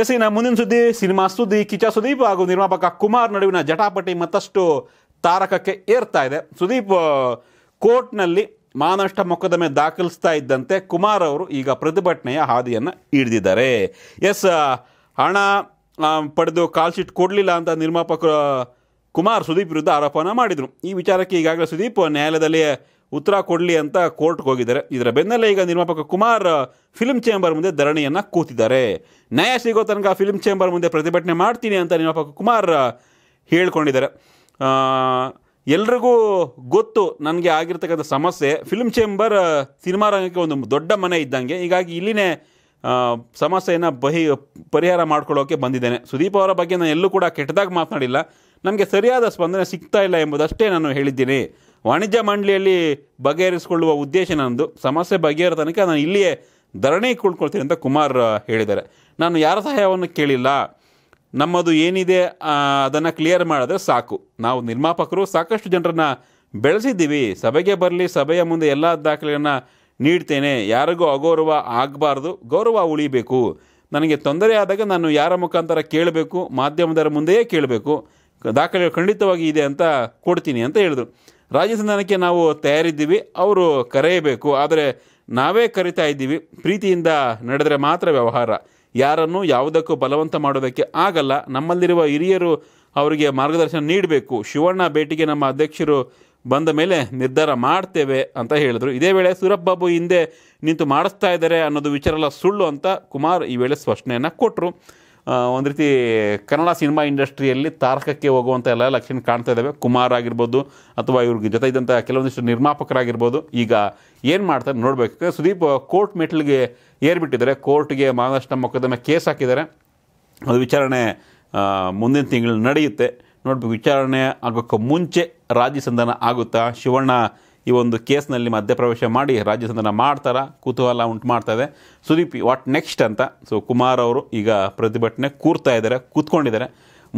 ಎಸಿನ ಮುಂದಿನ ಸುದ್ದಿ ಸಿನಿಮಾ ಸುದ್ದಿ ಕಿಚ ಸುದೀಪ್ ಹಾಗೂ ನಿರ್ಮಾಪಕ ಕುಮಾರ್ ನಡುವಿನ ಜಟಾಪಟಿ ಮತ್ತಷ್ಟು ತಾರಕಕ್ಕೆ ಏರ್ತಾ ಇದೆ ಸುದೀಪ್ ಕೋರ್ಟ್ನಲ್ಲಿ ಮಾನಷ್ಟ ಮೊಕದ್ದಮೆ ದಾಖಲಿಸ್ತಾ ಇದ್ದಂತೆ ಕುಮಾರ್ ಅವರು ಈಗ ಪ್ರತಿಭಟನೆಯ ಹಾದಿಯನ್ನು ಹಿಡಿದಿದ್ದಾರೆ ಎಸ್ ಹಣ ಪಡೆದು ಕಾಲ್ ಕೊಡಲಿಲ್ಲ ಅಂತ ನಿರ್ಮಾಪಕರು ಕುಮಾರ್ ಸುದೀಪ್ ವಿರುದ್ಧ ಆರೋಪನ ಮಾಡಿದರು ಈ ವಿಚಾರಕ್ಕೆ ಈಗಾಗಲೇ ಸುದೀಪ್ ನ್ಯಾಯಾಲಯದಲ್ಲಿ ಉತ್ತರ ಕೊಡಲಿ ಅಂತ ಕೋರ್ಟ್ಗೆ ಹೋಗಿದ್ದಾರೆ ಇದರ ಬೆನ್ನಲ್ಲೇ ಈಗ ನಿರ್ಮಾಪಕ ಕುಮಾರ್ ಫಿಲ್ಮ್ ಚೇಂಬರ್ ಮುಂದೆ ಧರಣಿಯನ್ನು ಕೂತಿದ್ದಾರೆ ನ್ಯಾಯ ಸಿಗೋ ತನಕ ಫಿಲ್ಮ್ ಚೇಂಬರ್ ಮುಂದೆ ಪ್ರತಿಭಟನೆ ಮಾಡ್ತೀನಿ ಅಂತ ನಿರ್ಮಾಪಕ ಕುಮಾರ್ ಹೇಳ್ಕೊಂಡಿದ್ದಾರೆ ಎಲ್ರಿಗೂ ಗೊತ್ತು ನನಗೆ ಆಗಿರ್ತಕ್ಕಂಥ ಸಮಸ್ಯೆ ಫಿಲ್ಮ್ ಚೇಂಬರ್ ಸಿನಿಮಾ ರಂಗಕ್ಕೆ ಒಂದು ದೊಡ್ಡ ಮನೆ ಇದ್ದಂಗೆ ಹೀಗಾಗಿ ಇಲ್ಲಿನೇ ಸಮಸ್ಯೆಯನ್ನು ಬಹಿ ಪರಿಹಾರ ಮಾಡ್ಕೊಳ್ಳೋಕೆ ಬಂದಿದ್ದೇನೆ ಸುದೀಪ್ ಅವರ ಬಗ್ಗೆ ನಾನು ಎಲ್ಲೂ ಕೂಡ ಕೆಟ್ಟದಾಗಿ ಮಾತನಾಡಿಲ್ಲ ನಮಗೆ ಸರಿಯಾದ ಸ್ಪಂದನೆ ಸಿಗ್ತಾ ಇಲ್ಲ ಎಂಬುದಷ್ಟೇ ನಾನು ಹೇಳಿದ್ದೀನಿ ವಾಣಿಜ್ಯ ಮಂಡಳಿಯಲ್ಲಿ ಬಗೆಹರಿಸಿಕೊಳ್ಳುವ ಉದ್ದೇಶ ನನ್ನದು ಸಮಸ್ಯೆ ಬಗೆಹರ ತನಕ ನಾನು ಇಲ್ಲಿಯೇ ಧರಣಿ ಕುಳ್ಕೊಳ್ತೀನಿ ಅಂತ ಕುಮಾರ್ ಹೇಳಿದ್ದಾರೆ ನಾನು ಯಾರ ಸಹಾಯವನ್ನು ಕೇಳಿಲ್ಲ ನಮ್ಮದು ಏನಿದೆ ಅದನ್ನು ಕ್ಲಿಯರ್ ಮಾಡಿದ್ರೆ ಸಾಕು ನಾವು ನಿರ್ಮಾಪಕರು ಸಾಕಷ್ಟು ಜನರನ್ನು ಬೆಳೆಸಿದ್ದೀವಿ ಸಭೆಗೆ ಬರಲಿ ಸಭೆಯ ಮುಂದೆ ಎಲ್ಲ ದಾಖಲೆಯನ್ನು ನೀಡ್ತೇನೆ ಯಾರಿಗೂ ಅಗೌರವ ಆಗಬಾರ್ದು ಗೌರವ ಉಳಿಬೇಕು ನನಗೆ ತೊಂದರೆ ಆದಾಗ ನಾನು ಯಾರ ಮುಖಾಂತರ ಕೇಳಬೇಕು ಮಾಧ್ಯಮದರ ಮುಂದೆಯೇ ಕೇಳಬೇಕು ದಾಖಲೆ ಖಂಡಿತವಾಗಿ ಇದೆ ಅಂತ ಕೊಡ್ತೀನಿ ಅಂತ ಹೇಳಿದ್ರು ರಾಜಸಂಧಾನಕ್ಕೆ ನಾವು ತಯಾರಿದ್ದೀವಿ ಅವರು ಕರೆಯಬೇಕು ಆದರೆ ನಾವೇ ಕರಿತಾ ಇದ್ದೀವಿ ಪ್ರೀತಿಯಿಂದ ನಡೆದರೆ ಮಾತ್ರ ವ್ಯವಹಾರ ಯಾರನ್ನು ಯಾವುದಕ್ಕೂ ಬಲವಂತ ಮಾಡೋದಕ್ಕೆ ಆಗಲ್ಲ ನಮ್ಮಲ್ಲಿರುವ ಹಿರಿಯರು ಅವರಿಗೆ ಮಾರ್ಗದರ್ಶನ ನೀಡಬೇಕು ಶಿವಣ್ಣ ಭೇಟಿಗೆ ನಮ್ಮ ಅಧ್ಯಕ್ಷರು ಬಂದ ಮೇಲೆ ನಿರ್ಧಾರ ಮಾಡ್ತೇವೆ ಅಂತ ಹೇಳಿದರು ಇದೇ ವೇಳೆ ಸೂರಪ್ಪ ಬಾಬು ಹಿಂದೆ ನಿಂತು ಮಾಡಿಸ್ತಾ ಇದ್ದಾರೆ ಅನ್ನೋದು ವಿಚಾರ ಎಲ್ಲ ಸುಳ್ಳು ಅಂತ ಕುಮಾರ್ ಈ ವೇಳೆ ಸ್ಪಷ್ಟನೆಯನ್ನು ಕೊಟ್ಟರು ಒಂದು ರೀತಿ ಕನ್ನಡ ಸಿನಿಮಾ ಇಂಡಸ್ಟ್ರಿಯಲ್ಲಿ ತಾರಕಕ್ಕೆ ಹೋಗುವಂಥ ಎಲ್ಲ ಲಕ್ಷಣ ಕಾಣ್ತಾ ಇದ್ದಾವೆ ಕುಮಾರ್ ಆಗಿರ್ಬೋದು ಅಥವಾ ಇವ್ರಿಗೆ ಜೊತೆ ಇದ್ದಂಥ ಕೆಲವೊಂದಿಷ್ಟು ನಿರ್ಮಾಪಕರಾಗಿರ್ಬೋದು ಈಗ ಏನು ಮಾಡ್ತಾರೆ ನೋಡಬೇಕು ಸುದೀಪ್ ಕೋರ್ಟ್ ಮೆಟ್ಲಿಗೆ ಏರ್ಬಿಟ್ಟಿದ್ದಾರೆ ಕೋರ್ಟ್ಗೆ ಮಹಾರಾಷ್ಟ್ರ ಮೊಕದ್ದಮೆ ಕೇಸ್ ಹಾಕಿದ್ದಾರೆ ಅದು ವಿಚಾರಣೆ ಮುಂದಿನ ತಿಂಗಳು ನಡೆಯುತ್ತೆ ನೋಡ್ಬೇಕು ವಿಚಾರಣೆ ಆಗೋಕ್ಕೆ ಮುಂಚೆ ರಾಜಿ ಸಂಧಾನ ಆಗುತ್ತಾ ಶಿವಣ್ಣ ಈ ಒಂದು ಕೇಸ್ನಲ್ಲಿ ಮಧ್ಯಪ್ರವೇಶ ಮಾಡಿ ರಾಜ್ಯ ಸದನ ಮಾಡ್ತಾರಾ ಕುತೂಹಲ ಉಂಟು ಮಾಡ್ತಾ ಇದೆ ಸುದೀಪ್ ವಾಟ್ ನೆಕ್ಸ್ಟ್ ಅಂತ ಸೊ ಕುಮಾರ್ ಅವರು ಈಗ ಪ್ರತಿಭಟನೆ ಕೂರ್ತಾ ಇದ್ದಾರೆ ಕೂತ್ಕೊಂಡಿದ್ದಾರೆ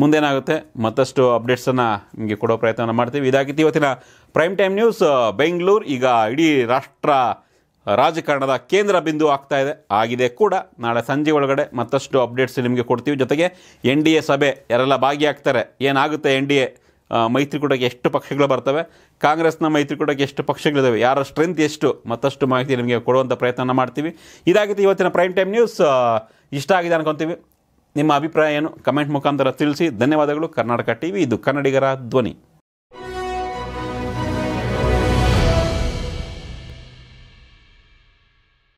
ಮುಂದೇನಾಗುತ್ತೆ ಮತ್ತಷ್ಟು ಅಪ್ಡೇಟ್ಸನ್ನು ನಿಮಗೆ ಕೊಡೋ ಪ್ರಯತ್ನ ಮಾಡ್ತೀವಿ ಇದಾಗಿತ್ತು ಇವತ್ತಿನ ಪ್ರೈಮ್ ಟೈಮ್ ನ್ಯೂಸ್ ಬೆಂಗಳೂರು ಈಗ ಇಡೀ ರಾಷ್ಟ್ರ ರಾಜಕಾರಣದ ಕೇಂದ್ರ ಬಿಂದು ಆಗ್ತಾ ಇದೆ ಆಗಿದೆ ಕೂಡ ನಾಳೆ ಸಂಜೆ ಒಳಗಡೆ ಮತ್ತಷ್ಟು ಅಪ್ಡೇಟ್ಸ್ ನಿಮಗೆ ಕೊಡ್ತೀವಿ ಜೊತೆಗೆ ಎನ್ ಡಿ ಎ ಸಭೆ ಯಾರೆಲ್ಲ ಭಾಗಿಯಾಗ್ತಾರೆ ಏನಾಗುತ್ತೆ ಎನ್ ಡಿ ಎ ಮೈತ್ರಿಕೂಟಕ್ಕೆ ಎಷ್ಟು ಪಕ್ಷಗಳು ಬರ್ತವೆ ಕಾಂಗ್ರೆಸ್ನ ಮೈತ್ರಿಕೂಟಕ್ಕೆ ಎಷ್ಟು ಪಕ್ಷಗಳಿದ್ದಾವೆ ಯಾರ ಸ್ಟ್ರೆಂತ್ ಎಷ್ಟು ಮತ್ತಷ್ಟು ಮಾಹಿತಿ ನಿಮಗೆ ಕೊಡುವಂಥ ಪ್ರಯತ್ನ ಮಾಡ್ತೀವಿ ಇದಾಗಿತ್ತು ಇವತ್ತಿನ ಪ್ರೈಮ್ ಟೈಮ್ ನ್ಯೂಸ್ ಇಷ್ಟ ಆಗಿದೆ ಅನ್ಕೊತೀವಿ ನಿಮ್ಮ ಅಭಿಪ್ರಾಯ ಏನು ಕಮೆಂಟ್ ಮುಖಾಂತರ ತಿಳಿಸಿ ಧನ್ಯವಾದಗಳು ಕರ್ನಾಟಕ ಟಿ ವಿ ಇದು ಕನ್ನಡಿಗರ ಧ್ವನಿ